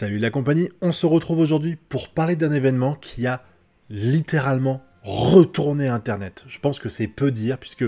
Salut la compagnie, on se retrouve aujourd'hui pour parler d'un événement qui a littéralement retourné Internet. Je pense que c'est peu dire puisque,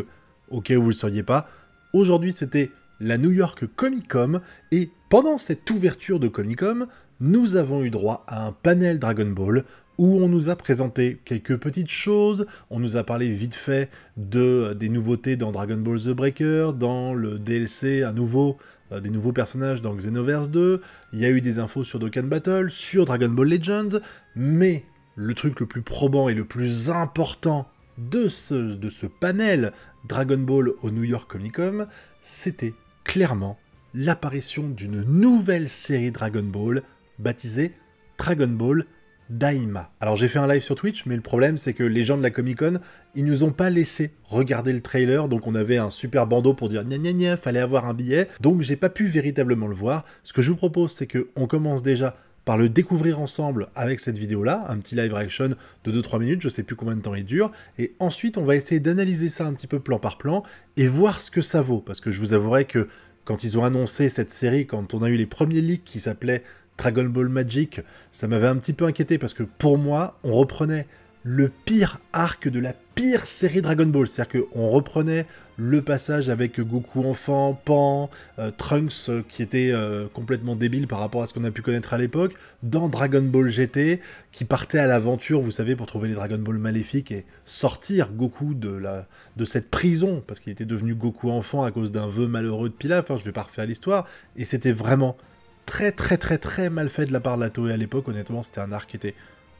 ok, vous ne le sauriez pas, aujourd'hui c'était la New York Comic Con et pendant cette ouverture de Comic Con, nous avons eu droit à un panel Dragon Ball où on nous a présenté quelques petites choses, on nous a parlé vite fait de, des nouveautés dans Dragon Ball The Breaker, dans le DLC à nouveau euh, des nouveaux personnages dans Xenoverse 2, il y a eu des infos sur Dokkan Battle, sur Dragon Ball Legends, mais le truc le plus probant et le plus important de ce, de ce panel Dragon Ball au New York Comic Con, c'était clairement l'apparition d'une nouvelle série Dragon Ball baptisée Dragon Ball Daima. Alors j'ai fait un live sur Twitch, mais le problème c'est que les gens de la Comic Con, ils nous ont pas laissé regarder le trailer, donc on avait un super bandeau pour dire gna gna gna, fallait avoir un billet, donc j'ai pas pu véritablement le voir. Ce que je vous propose, c'est que on commence déjà par le découvrir ensemble avec cette vidéo-là, un petit live reaction de 2-3 minutes, je sais plus combien de temps il dure, et ensuite on va essayer d'analyser ça un petit peu plan par plan et voir ce que ça vaut, parce que je vous avouerai que quand ils ont annoncé cette série, quand on a eu les premiers leaks qui s'appelaient Dragon Ball Magic, ça m'avait un petit peu inquiété parce que pour moi, on reprenait le pire arc de la pire série Dragon Ball. C'est-à-dire qu'on reprenait le passage avec Goku enfant, Pan, euh, Trunks euh, qui était euh, complètement débile par rapport à ce qu'on a pu connaître à l'époque, dans Dragon Ball GT, qui partait à l'aventure, vous savez, pour trouver les Dragon Ball maléfiques et sortir Goku de, la, de cette prison, parce qu'il était devenu Goku enfant à cause d'un vœu malheureux de Pilaf, Enfin, je vais pas refaire l'histoire, et c'était vraiment très très très très mal fait de la part de la Toei à l'époque, honnêtement c'était un arc qui était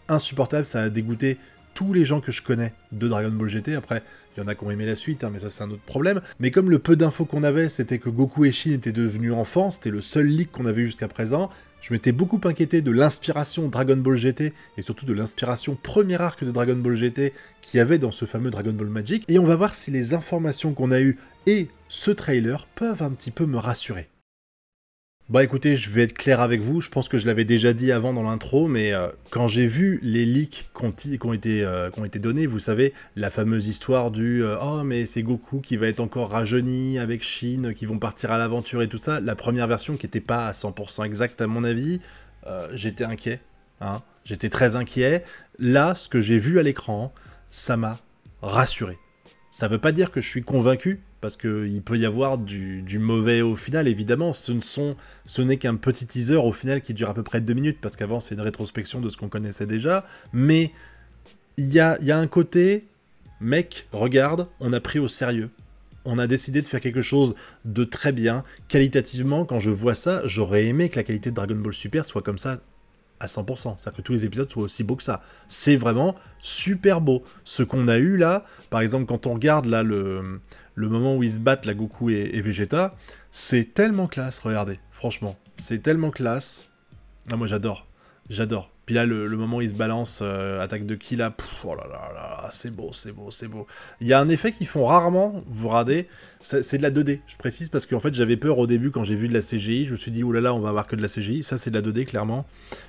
insupportable, ça a dégoûté tous les gens que je connais de Dragon Ball GT, après il y en a qui ont aimé la suite, hein, mais ça c'est un autre problème, mais comme le peu d'infos qu'on avait c'était que Goku et Shin étaient devenus enfants, c'était le seul leak qu'on avait jusqu'à présent, je m'étais beaucoup inquiété de l'inspiration Dragon Ball GT et surtout de l'inspiration premier arc de Dragon Ball GT qu'il y avait dans ce fameux Dragon Ball Magic, et on va voir si les informations qu'on a eues et ce trailer peuvent un petit peu me rassurer. Bah écoutez, je vais être clair avec vous, je pense que je l'avais déjà dit avant dans l'intro, mais euh, quand j'ai vu les leaks qui ont, euh, été donnés, vous savez, la fameuse histoire du euh, Oh mais c'est Goku qui va être encore rajeuni avec Shin, qui vont partir à l'aventure et tout ça », la première version qui n'était pas à 100% exacte à mon avis, j'étais inquiet, hein, j'étais très inquiet. Là, ce que j'ai vu à l'écran, ça m'a rassuré. Ça ne veut pas dire que je suis convaincu, parce qu'il peut y avoir du, mauvais au final, évidemment. Ce n'est qu'un petit teaser au final qui dure à peu près deux minutes, parce qu'avant c'est une rétrospection de ce qu'on connaissait déjà. Mais il y a, y a un côté, mec, regarde, on a pris au sérieux. On a décidé de faire quelque chose de très bien. Qualitativement, quand je vois ça, j'aurais aimé que la qualité de Dragon Ball Super soit comme ça à 100%. C'est-à-dire que tous les épisodes soient aussi beaux que ça. C'est vraiment super beau. Ce qu'on a eu là, par exemple, quand on regarde là le, le moment où ils se battent, la Goku et, Vegeta, c'est tellement classe, regardez. Franchement, c'est tellement classe. Ah, moi j'adore. J'adore. Puis là, le, moment où il se balance, euh, attaque de qui oh là, c'est beau, c'est beau, c'est beau. Il y a un effet qu'ils font rarement, vous radez, c'est de la 2D, je précise, parce qu'en fait j'avais peur au début quand j'ai vu de la CGI, je me suis dit, oh là là, on va avoir que de la CGI, ça c'est de la 2D clairement,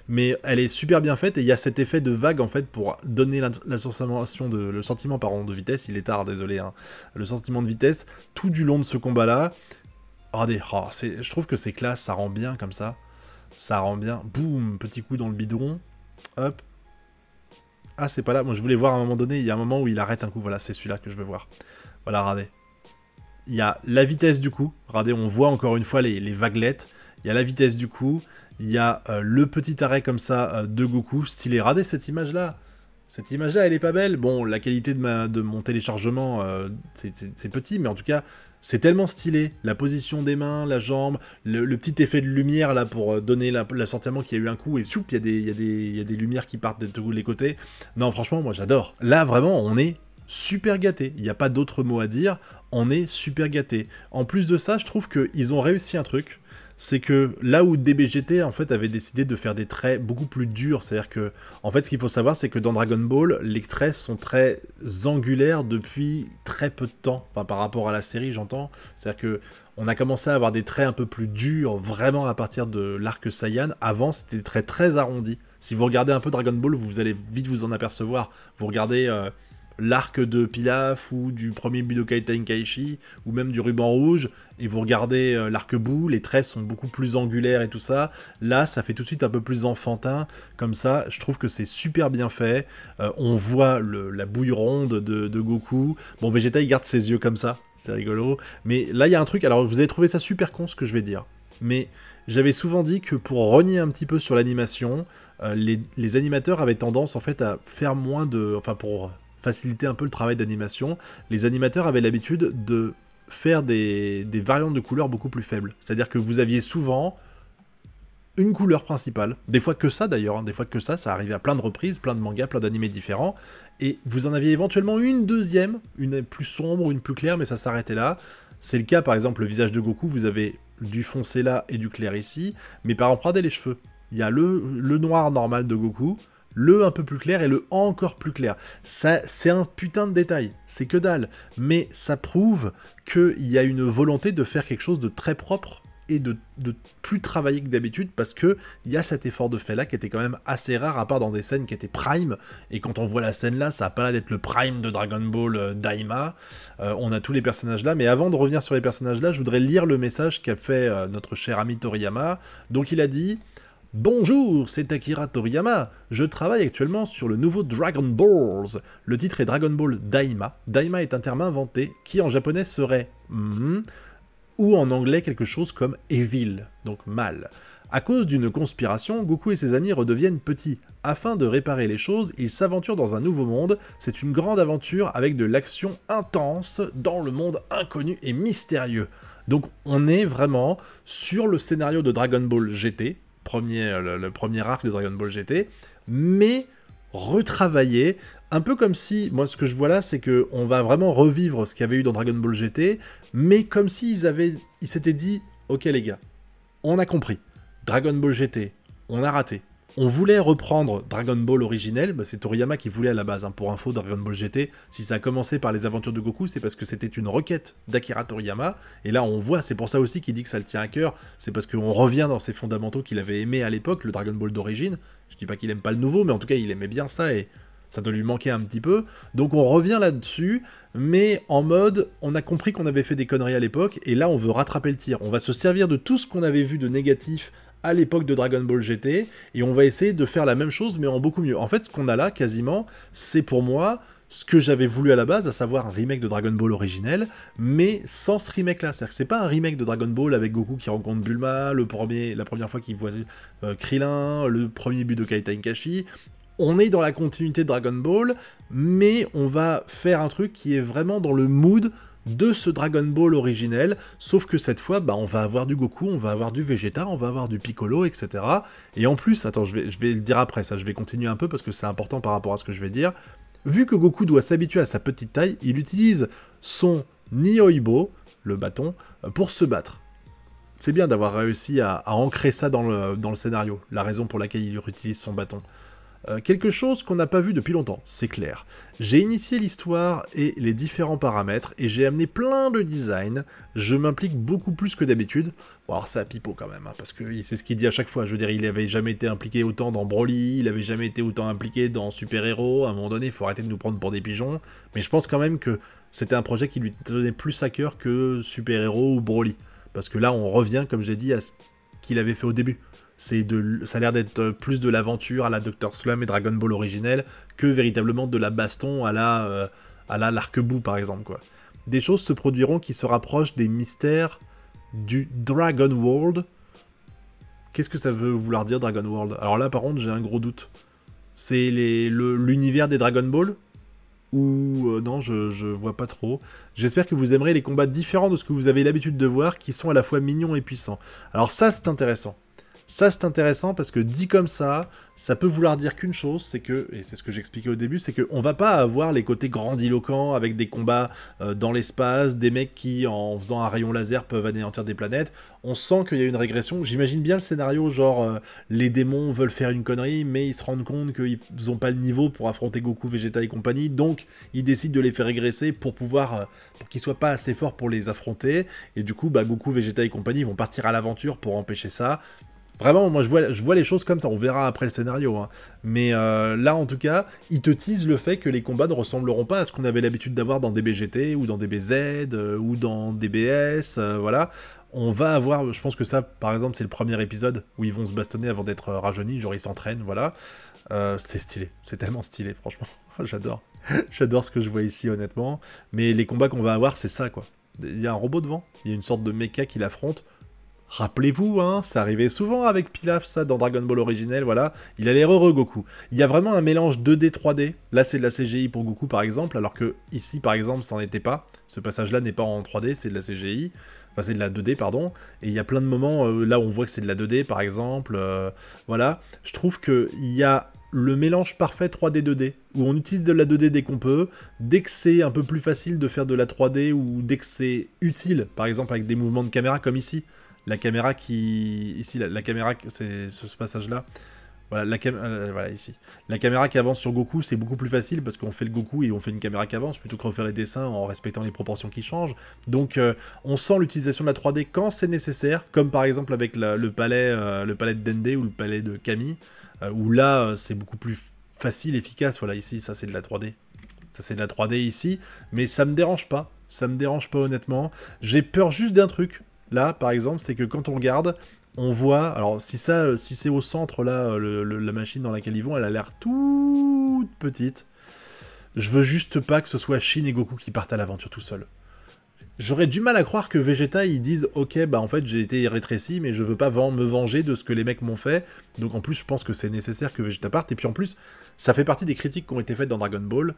mais elle est super bien faite et il y a cet effet de vague en fait pour donner la, sensation de, le sentiment pardon, de vitesse, il est tard, désolé, hein. le sentiment de vitesse tout du long de ce combat là. Regardez, oh, je trouve que c'est classe, ça rend bien comme ça. Ça rend bien. Boum, petit coup dans le bidon. Hop. Ah, c'est pas là. Moi, je voulais voir à un moment donné. Il y a un moment où il arrête un coup. Voilà, c'est celui-là que je veux voir. Voilà, regardez. Il y a la vitesse du coup. Regardez, on voit encore une fois les, vaguelettes. Il y a la vitesse du coup. Il y a euh, le petit arrêt comme ça euh, de Goku. Stylé. Regardez cette image-là. Cette image-là, elle est pas belle. Bon, la qualité de, ma, de mon téléchargement, euh, c'est petit, mais en tout cas, c'est tellement stylé, la position des mains, la jambe, le, petit effet de lumière là pour euh, donner l'assentiment qu'il y a eu un coup et soup, il y, a des, y a des, y, a des lumières qui partent de tous les côtés. Non, franchement, moi j'adore. Là, vraiment, on est super gâté. Il n'y a pas d'autre mot à dire, on est super gâté. En plus de ça, je trouve qu'ils ont réussi un truc c'est que là où DBGT en fait avait décidé de faire des traits beaucoup plus durs, c'est-à-dire que en fait ce qu'il faut savoir c'est que dans Dragon Ball les traits sont très angulaires depuis très peu de temps, enfin par rapport à la série j'entends, c'est-à-dire que on a commencé à avoir des traits un peu plus durs vraiment à partir de l'arc Saiyan, avant c'était des traits très arrondis. Si vous regardez un peu Dragon Ball vous allez vite vous en apercevoir, vous regardez euh, l'arc de Pilaf ou du premier Budokai Tenkaichi ou même du ruban rouge et vous regardez euh, l'arc-bout, les traits sont beaucoup plus angulaires et tout ça. Là, ça fait tout de suite un peu plus enfantin comme ça. Je trouve que c'est super bien fait. Euh, on voit la bouille ronde de, Goku. Bon, Vegeta, il garde ses yeux comme ça. C'est rigolo. Mais là, il y a un truc. Alors, vous avez trouvé ça super con ce que je vais dire. Mais j'avais souvent dit que pour renier un petit peu sur l'animation, euh, les, les animateurs avaient tendance en fait à faire moins de... Enfin, pour faciliter un peu le travail d'animation, les animateurs avaient l'habitude de faire des, variantes de couleurs beaucoup plus faibles. C'est-à-dire que vous aviez souvent une couleur principale, des fois que ça d'ailleurs, hein. des fois que ça, ça arrivait à plein de reprises, plein de mangas, plein d'animés différents, et vous en aviez éventuellement une deuxième, une plus sombre, une plus claire, mais ça s'arrêtait là. C'est le cas par exemple, le visage de Goku, vous avez du foncé là et du clair ici, mais par exemple, regardez les cheveux. Il y a le, le noir normal de Goku, le un peu plus clair et le encore plus clair. Ça, c'est un putain de détail, c'est que dalle, mais ça prouve qu'il y a une volonté de faire quelque chose de très propre et de, plus travailler que d'habitude parce que il y a cet effort de fait là qui était quand même assez rare à part dans des scènes qui étaient prime et quand on voit la scène là ça a pas l'air d'être le prime de Dragon Ball euh, Daima euh, on a tous les personnages là mais avant de revenir sur les personnages là je voudrais lire le message qu'a fait euh, notre cher ami Toriyama donc il a dit Bonjour, c'est Akira Toriyama. Je travaille actuellement sur le nouveau Dragon Balls. Le titre est Dragon Ball Daima. Daima est un terme inventé qui en japonais serait mm, ou en anglais quelque chose comme evil, donc mal. À cause d'une conspiration, Goku et ses amis redeviennent petits. Afin de réparer les choses, ils s'aventurent dans un nouveau monde. C'est une grande aventure avec de l'action intense dans le monde inconnu et mystérieux. Donc on est vraiment sur le scénario de Dragon Ball GT, premier, euh, le, premier arc de Dragon Ball GT, mais retravaillé. Un peu comme si, moi ce que je vois là, c'est que on va vraiment revivre ce qu'il y avait eu dans Dragon Ball GT, mais comme s'ils avaient, ils s'étaient dit, ok les gars, on a compris, Dragon Ball GT, on a raté, on voulait reprendre Dragon Ball originel, bah, c'est Toriyama qui voulait à la base. Hein, pour info, Dragon Ball GT, si ça a commencé par les aventures de Goku, c'est parce que c'était une requête d'Akira Toriyama. Et là, on voit, c'est pour ça aussi qu'il dit que ça le tient à cœur. C'est parce qu'on revient dans ses fondamentaux qu'il avait aimé à l'époque, le Dragon Ball d'origine. Je dis pas qu'il aime pas le nouveau, mais en tout cas, il aimait bien ça et ça doit lui manquer un petit peu. Donc on revient là-dessus, mais en mode, on a compris qu'on avait fait des conneries à l'époque, et là on veut rattraper le tir. On va se servir de tout ce qu'on avait vu de négatif à l'époque de Dragon Ball GT, et on va essayer de faire la même chose, mais en beaucoup mieux. En fait, ce qu'on a là, quasiment, c'est pour moi ce que j'avais voulu à la base, à savoir un remake de Dragon Ball originel, mais sans ce remake-là. C'est-à-dire que c'est pas un remake de Dragon Ball avec Goku qui rencontre Bulma, le premier, la première fois qu'il voit euh, Krillin, le premier but de Kashi... On est dans la continuité de Dragon Ball, mais on va faire un truc qui est vraiment dans le mood de ce Dragon Ball originel, sauf que cette fois, bah, on va avoir du Goku, on va avoir du Vegeta, on va avoir du Piccolo, etc. Et en plus, attends, je vais, le dire après, ça, je vais continuer un peu parce que c'est important par rapport à ce que je vais dire. Vu que Goku doit s'habituer à sa petite taille, il utilise son Nioibo, le bâton, pour se battre. C'est bien d'avoir réussi à, ancrer ça dans le scénario, la raison pour laquelle il utilise son bâton. Euh, quelque chose qu'on n'a pas vu depuis longtemps, c'est clair. J'ai initié l'histoire et les différents paramètres, et j'ai amené plein de design, je m'implique beaucoup plus que d'habitude. Bon alors ça Pipo quand même, hein, parce que c'est ce qu'il dit à chaque fois, je veux dire, il avait jamais été impliqué autant dans Broly, il avait jamais été autant impliqué dans Super héros à un moment donné il faut arrêter de nous prendre pour des pigeons, mais je pense quand même que c'était un projet qui lui tenait plus à cœur que Super héros ou Broly. Parce que là on revient, comme j'ai dit, à ce qu'il avait fait au début c'est de, ça a l'air d'être euh, plus de l'aventure à la Doctor Slum et Dragon Ball originel que véritablement de la baston à la, euh, à la larc par exemple quoi. Des choses se produiront qui se rapprochent des mystères du Dragon World. Qu'est-ce que ça veut vouloir dire Dragon World Alors là par contre j'ai un gros doute. C'est les, l'univers des Dragon Ball ou euh, non, je, je, vois pas trop. J'espère que vous aimerez les combats différents de ce que vous avez l'habitude de voir, qui sont à la fois mignons et puissants. Alors ça, c'est intéressant. Ça, c'est intéressant parce que dit comme ça, ça peut vouloir dire qu'une chose, c'est que, et c'est ce que j'expliquais au début, c'est qu'on va pas avoir les côtés grandiloquents avec des combats euh, dans l'espace, des mecs qui, en faisant un rayon laser, peuvent anéantir des planètes. On sent qu'il y a une régression. J'imagine bien le scénario, genre, euh, les démons veulent faire une connerie, mais ils se rendent compte qu'ils ont pas le niveau pour affronter Goku, Vegeta et compagnie, donc ils décident de les faire régresser pour pouvoir, euh, pour qu'ils soient pas assez forts pour les affronter, et du coup, bah, Goku, Vegeta et compagnie vont partir à l'aventure pour empêcher ça. Vraiment, moi je vois, les choses comme ça, on verra après le scénario. Hein. Mais euh, là en tout cas, il te tease le fait que les combats ne ressembleront pas à ce qu'on avait l'habitude d'avoir dans des BGT ou dans des BZ euh, ou dans DBS, BS. Euh, voilà. On va avoir, je pense que ça par exemple c'est le premier épisode où ils vont se bastonner avant d'être rajeunis, genre ils s'entraînent, voilà. c'est stylé, c'est tellement stylé franchement, oh, j'adore. j'adore ce que je vois ici honnêtement. Mais les combats qu'on va avoir c'est ça quoi. Il y a un robot devant, il y a une sorte de méca qui l'affronte. Rappelez-vous, hein, ça arrivait souvent avec Pilaf, ça, dans Dragon Ball originel, voilà. Il a l'air heureux, Goku. Il y a vraiment un mélange 2D, 3D. Là, c'est de la CGI pour Goku, par exemple, alors que ici, par exemple, ça n'en était pas. Ce passage-là n'est pas en 3D, c'est de la CGI. Enfin, c'est de la 2D, pardon. Et il y a plein de moments, euh, là, où on voit que c'est de la 2D, par exemple. Euh, voilà. Je trouve qu'il y a le mélange parfait 3D 2D où on utilise de la 2D dès qu'on peut, dès que c'est un peu plus facile de faire de la 3D ou dès que c'est utile, par exemple avec des mouvements de caméra comme ici la caméra qui ici la, caméra c'est ce passage là voilà la cam... Euh, voilà ici la caméra qui avance sur Goku c'est beaucoup plus facile parce qu'on fait le Goku et on fait une caméra qui avance plutôt que refaire les dessins en respectant les proportions qui changent donc euh, on sent l'utilisation de la 3D quand c'est nécessaire comme par exemple avec le palais euh, le palais de Dende ou le palais de Kami où là c'est beaucoup plus facile efficace voilà ici ça c'est de la 3D ça c'est de la 3D ici mais ça me dérange pas ça me dérange pas honnêtement j'ai peur juste d'un truc là, par exemple, c'est que quand on regarde, on voit, alors si ça, euh, si c'est au centre là, euh, la machine dans laquelle ils vont, elle a l'air toute petite. Je veux juste pas que ce soit Shin et Goku qui partent à l'aventure tout seuls. J'aurais du mal à croire que Vegeta ils disent ok bah en fait j'ai été rétréci mais je veux pas me venger de ce que les mecs m'ont fait donc en plus je pense que c'est nécessaire que Vegeta parte et puis en plus ça fait partie des critiques qui ont été faites dans Dragon Ball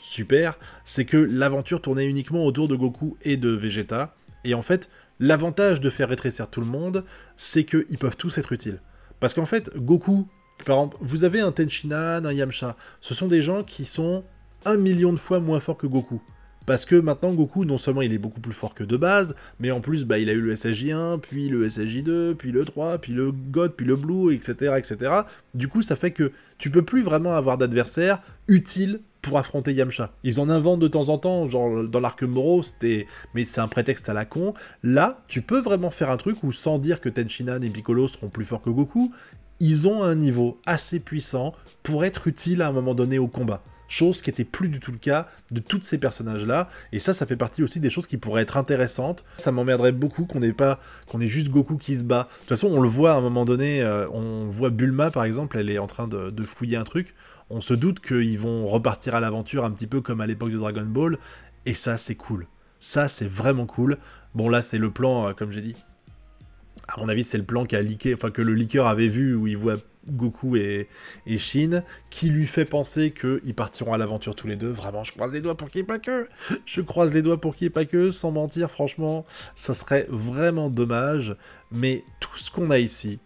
super c'est que l'aventure tournait uniquement autour de Goku et de Vegeta et en fait L'avantage de faire rétrécir tout le monde, c'est qu'ils peuvent tous être utiles. Parce qu'en fait, Goku, par exemple, vous avez un Tenchinan, un Yamcha, ce sont des gens qui sont un million de fois moins forts que Goku. Parce que maintenant, Goku, non seulement il est beaucoup plus fort que de base, mais en plus, bah, il a eu le ssj 1 puis le ssj 2 puis le 3, puis le God, puis le Blue, etc., etc. Du coup, ça fait que tu peux plus vraiment avoir d'adversaires utiles pour affronter Yamcha. Ils en inventent de temps en temps, genre dans l'arc Moro, c'était mais c'est un prétexte à la con. Là, tu peux vraiment faire un truc où sans dire que Tenshinhan et Piccolo seront plus forts que Goku, ils ont un niveau assez puissant pour être utile à un moment donné au combat chose qui était plus du tout le cas de tous ces personnages-là. Et ça, ça fait partie aussi des choses qui pourraient être intéressantes. Ça m'emmerderait beaucoup qu'on ait pas, qu'on ait juste Goku qui se bat. De toute façon, on le voit à un moment donné, euh, on voit Bulma par exemple, elle est en train de, fouiller un truc. On se doute qu'ils vont repartir à l'aventure un petit peu comme à l'époque de Dragon Ball. Et ça, c'est cool. Ça, c'est vraiment cool. Bon, là, c'est le plan, euh, comme j'ai dit. À mon avis, c'est le plan a enfin que le leaker avait vu où il voit Goku et, et, Shin, qui lui fait penser qu'ils partiront à l'aventure tous les deux. Vraiment, je croise les doigts pour qu'il n'y ait pas que. Je croise les doigts pour qu'il n'y ait pas que, sans mentir, franchement, ça serait vraiment dommage. Mais tout ce qu'on a ici,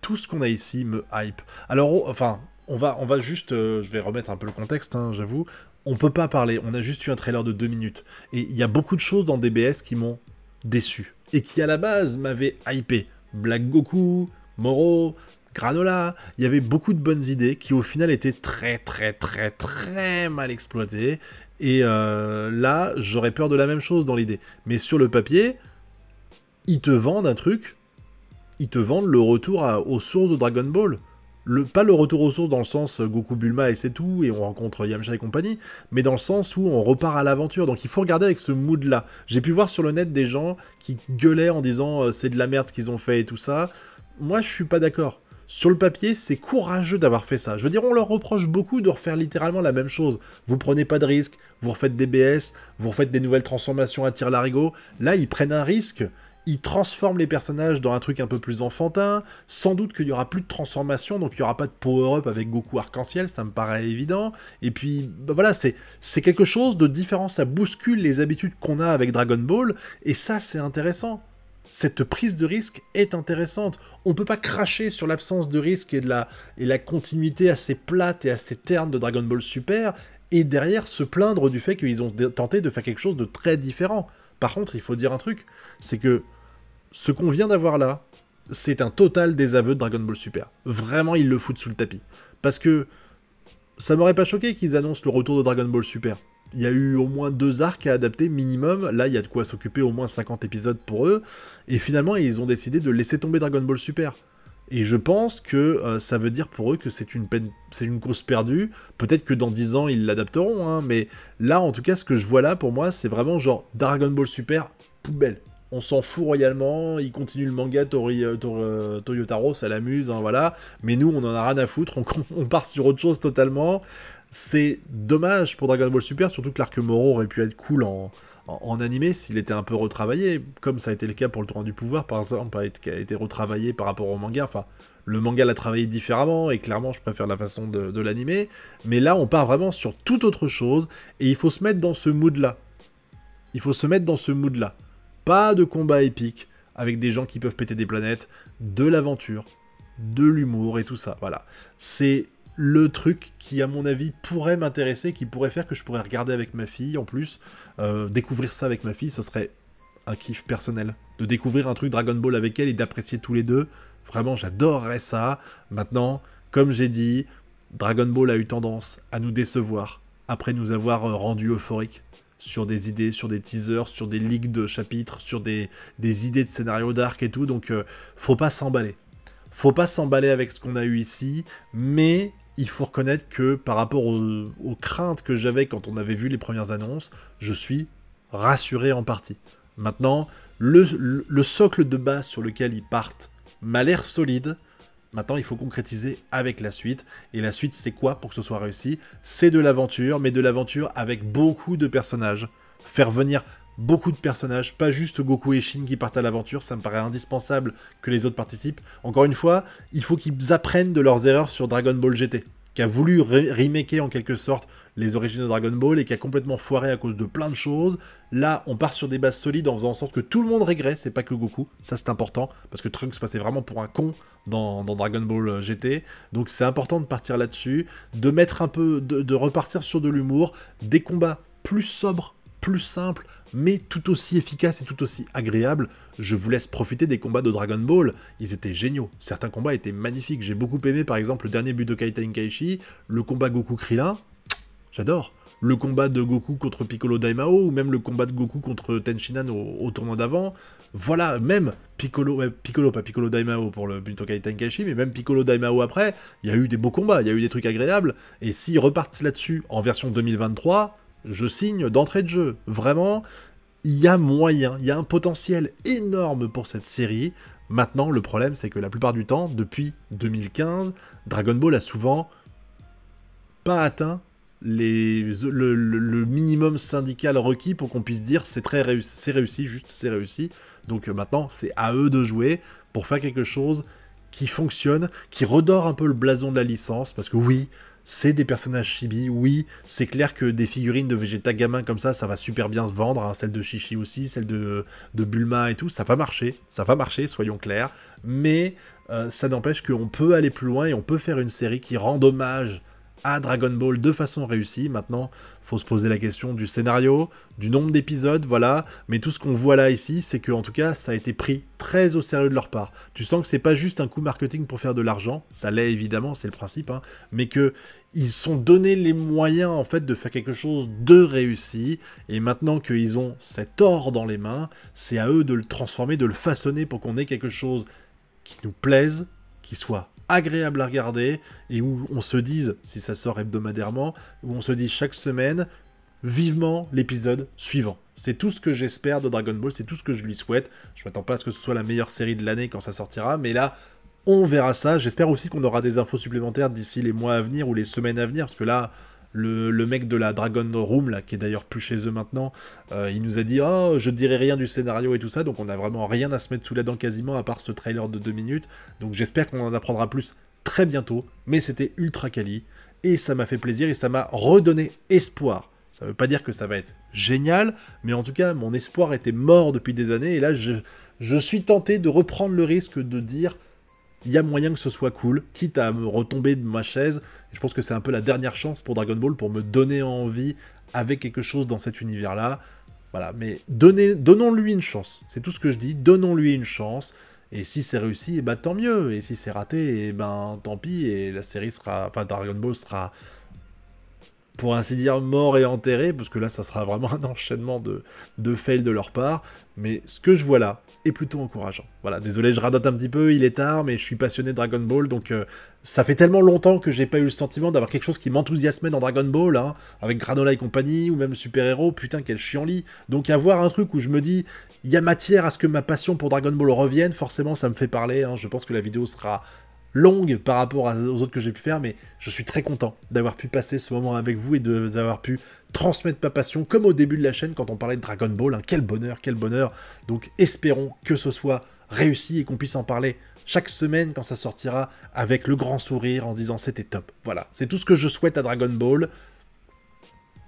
tout ce qu'on a ici me hype. Alors, oh, enfin, on va, on va juste, euh, je vais remettre un peu le contexte, hein, j'avoue. On peut pas parler, on a juste eu un trailer de deux minutes. Et il y a beaucoup de choses dans DBS qui m'ont déçu. Et qui à la base m'avaient hypé. Black Goku, Moro, granola. Il y avait beaucoup de bonnes idées qui au final étaient très très très très mal exploitées. Et euh, là, j'aurais peur de la même chose dans l'idée. Mais sur le papier, ils te vendent un truc. Ils te vendent le retour aux sources de Dragon Ball. Le, pas le retour aux sources dans le sens euh, Goku Bulma et c'est tout, et on rencontre euh, Yamcha et compagnie, mais dans le sens où on repart à l'aventure. Donc il faut regarder avec ce mood-là. J'ai pu voir sur le net des gens qui gueulaient en disant c'est de la merde ce qu'ils ont fait et tout ça. Moi, je suis pas d'accord. Sur le papier, c'est courageux d'avoir fait ça. Je veux dire, on leur reproche beaucoup de refaire littéralement la même chose. Vous prenez pas de risques, vous refaites des BS, vous refaites des nouvelles transformations à tir larigot. Là, ils prennent un risque ils transforment les personnages dans un truc un peu plus enfantin, sans doute qu'il y aura plus de transformation, donc il n'y aura pas de power-up avec Goku arc-en-ciel, ça me paraît évident, et puis bah voilà, c'est quelque chose de différent, ça bouscule les habitudes qu'on a avec Dragon Ball, et ça c'est intéressant cette prise de risque est intéressante. On ne peut pas cracher sur l'absence de risque et de la, et la continuité assez plate et assez terne de Dragon Ball Super, et derrière se plaindre du fait qu'ils ont tenté de faire quelque chose de très différent. Par contre, il faut dire un truc, c'est que ce qu'on vient d'avoir là, c'est un total désaveu de Dragon Ball Super. Vraiment, ils le foutent sous le tapis. Parce que ça m'aurait pas choqué qu'ils annoncent le retour de Dragon Ball Super il y a eu au moins deux arcs à adapter minimum. Là, il y a de quoi s'occuper au moins 50 épisodes pour eux. Et finalement, ils ont décidé de laisser tomber Dragon Ball Super. Et je pense que euh, ça veut dire pour eux que c'est une peine, c'est une cause perdue. Peut-être que dans 10 ans, ils l'adapteront, hein, mais là, en tout cas, ce que je vois là, pour moi, c'est vraiment genre Dragon Ball Super, poubelle. On s'en fout royalement, ils continue le manga euh, euh, Toyotaro, ça l'amuse, hein, voilà. Mais nous, on en a rien à foutre, on, on part sur autre chose totalement. C'est dommage pour Dragon Ball Super, surtout que l'arc moro aurait pu être cool en, animé s'il était un peu retravaillé, comme ça a été le cas pour le Tournoi du Pouvoir, par exemple, qui a été retravaillé par rapport au manga. Enfin, le manga l'a travaillé différemment, et clairement, je préfère la façon de, l'animer, Mais là, on part vraiment sur toute autre chose, et il faut se mettre dans ce mood-là. Il faut se mettre dans ce mood-là. Pas de combat épique, avec des gens qui peuvent péter des planètes, de l'aventure, de l'humour et tout ça. Voilà. C'est le truc qui, à mon avis, pourrait m'intéresser, qui pourrait faire que je pourrais regarder avec ma fille en plus. Euh, découvrir ça avec ma fille, ce serait un kiff personnel. De découvrir un truc Dragon Ball avec elle et d'apprécier tous les deux. Vraiment, j'adorerais ça. Maintenant, comme j'ai dit, Dragon Ball a eu tendance à nous décevoir après nous avoir euh, rendu euphoriques sur des idées, sur des teasers, sur des ligues de chapitres, sur des, idées de scénarios d'arc et tout. Donc, euh, faut pas s'emballer. Faut pas s'emballer avec ce qu'on a eu ici, mais il faut reconnaître que par rapport aux, craintes que j'avais quand on avait vu les premières annonces, je suis rassuré en partie. Maintenant, le socle de base sur lequel ils partent m'a l'air solide. Maintenant, il faut concrétiser avec la suite. Et la suite, c'est quoi pour que ce soit réussi C'est de l'aventure, mais de l'aventure avec beaucoup de personnages. Faire venir beaucoup de personnages, pas juste Goku et Shin qui partent à l'aventure, ça me paraît indispensable que les autres participent. Encore une fois, il faut qu'ils apprennent de leurs erreurs sur Dragon Ball GT, qui a voulu remaker en quelque sorte les origines de Dragon Ball et qui a complètement foiré à cause de plein de choses. Là, on part sur des bases solides en faisant en sorte que tout le monde régresse et pas que Goku. Ça, c'est important parce que Trunks passait vraiment pour un con dans, Dragon Ball euh, GT. Donc, c'est important de partir là-dessus, de mettre un peu, de repartir sur de l'humour, des combats plus sobres plus simple, mais tout aussi efficace et tout aussi agréable. Je vous laisse profiter des combats de Dragon Ball, ils étaient géniaux. Certains combats étaient magnifiques, j'ai beaucoup aimé par exemple le dernier but de kaita Inkaishi, le combat Goku Krillin, j'adore. Le combat de Goku contre Piccolo Daimao, ou même le combat de Goku contre Tenshinhan au, au tournoi d'avant. Voilà, même Piccolo, Piccolo, pas Piccolo Daimao pour le Butokai Inkaishi, mais même Piccolo Daimao après, il y a eu des beaux combats, il y a eu des trucs agréables, et s'ils repartent là-dessus en version 2023, je signe d'entrée de jeu. Vraiment, il y a moyen, il y a un potentiel énorme pour cette série. Maintenant, le problème, c'est que la plupart du temps, depuis 2015, Dragon Ball a souvent pas atteint les, le, minimum syndical requis pour qu'on puisse dire c'est très réussi, c'est réussi, juste c'est réussi. Donc euh, maintenant, c'est à eux de jouer pour faire quelque chose qui fonctionne, qui redore un peu le blason de la licence, parce que oui, c'est des personnages chibi, oui, c'est clair que des figurines de Vegeta gamin comme ça, ça va super bien se vendre, hein. celle de Shishi aussi, celle de, Bulma et tout, ça va marcher, ça va marcher, soyons clairs, mais euh, ça n'empêche qu'on peut aller plus loin et on peut faire une série qui rend hommage à Dragon Ball de façon réussie. Maintenant, faut se poser la question du scénario, du nombre d'épisodes, voilà. Mais tout ce qu'on voit là ici, c'est que en tout cas, ça a été pris très au sérieux de leur part. Tu sens que c'est pas juste un coup marketing pour faire de l'argent, ça l'est évidemment, c'est le principe, hein. mais que ils sont donnés les moyens en fait de faire quelque chose de réussi et maintenant qu'ils ont cet or dans les mains, c'est à eux de le transformer, de le façonner pour qu'on ait quelque chose qui nous plaise, qui soit agréable à regarder et où on se dise, si ça sort hebdomadairement, où on se dit chaque semaine, vivement l'épisode suivant. C'est tout ce que j'espère de Dragon Ball, c'est tout ce que je lui souhaite. Je m'attends pas à ce que ce soit la meilleure série de l'année quand ça sortira, mais là, on verra ça. J'espère aussi qu'on aura des infos supplémentaires d'ici les mois à venir ou les semaines à venir, parce que là, le, mec de la Dragon Room, là, qui est d'ailleurs plus chez eux maintenant, euh, il nous a dit Oh, je dirai rien du scénario et tout ça, donc on n'a vraiment rien à se mettre sous la dent quasiment, à part ce trailer de 2 minutes. Donc j'espère qu'on en apprendra plus très bientôt, mais c'était ultra quali, et ça m'a fait plaisir et ça m'a redonné espoir. Ça veut pas dire que ça va être génial, mais en tout cas, mon espoir était mort depuis des années, et là, je, je suis tenté de reprendre le risque de dire il y a moyen que ce soit cool, quitte à me retomber de ma chaise. je pense que c'est un peu la dernière chance pour Dragon Ball pour me donner envie avec quelque chose dans cet univers-là. Voilà, mais donnons-lui une chance. C'est tout ce que je dis, donnons-lui une chance. Et si c'est réussi, eh ben, tant mieux. Et si c'est raté, et eh ben tant pis. Et la série sera, enfin Dragon Ball sera pour ainsi dire, mort et enterré, parce que là, ça sera vraiment un enchaînement de, de fails de leur part. Mais ce que je vois là est plutôt encourageant. Voilà, désolé, je radote un petit peu, il est tard, mais je suis passionné de Dragon Ball, donc euh, ça fait tellement longtemps que j'ai pas eu le sentiment d'avoir quelque chose qui m'enthousiasmait dans Dragon Ball, hein, avec Granola et compagnie, ou même Super Héros, putain, quel chiant-lit. Donc avoir un truc où je me dis, il y a matière à ce que ma passion pour Dragon Ball revienne, forcément, ça me fait parler. Hein. je pense que la vidéo sera longue par rapport aux autres que j'ai pu faire, mais je suis très content d'avoir pu passer ce moment avec vous et d'avoir pu transmettre ma passion, comme au début de la chaîne quand on parlait de Dragon Ball. Hein. Quel bonheur, quel bonheur. Donc espérons que ce soit réussi et qu'on puisse en parler chaque semaine quand ça sortira avec le grand sourire en se disant c'était top. Voilà, c'est tout ce que je souhaite à Dragon Ball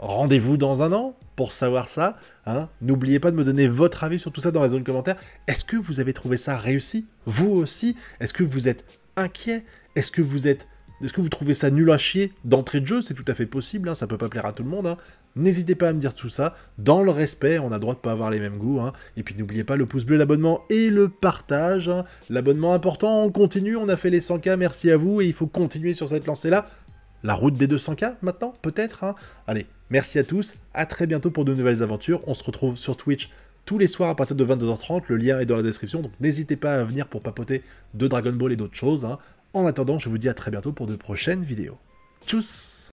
rendez-vous dans un an pour savoir ça. Hein. N'oubliez pas de me donner votre avis sur tout ça dans la zone commentaire. Est-ce que vous avez trouvé ça réussi Vous aussi Est-ce que vous êtes inquiet Est-ce que vous êtes... Est-ce que vous trouvez ça nul à chier d'entrée de jeu C'est tout à fait possible, hein, ça peut pas plaire à tout le monde. Hein. N'hésitez pas à me dire tout ça. Dans le respect, on a droit de pas avoir les mêmes goûts. Et puis n'oubliez pas le pouce bleu, l'abonnement et le partage. L'abonnement important, on continue, on a fait les 100K, merci à vous. Et il faut continuer sur cette lancée-là la route des 200K maintenant, peut-être. Hein. Allez, merci à tous, à très bientôt pour de nouvelles aventures. On se retrouve sur Twitch tous les soirs à partir de 22h30. Le lien est dans la description, donc n'hésitez pas à venir pour papoter de Dragon Ball et d'autres choses. Hein. En attendant, je vous dis à très bientôt pour de prochaines vidéos. Tchuss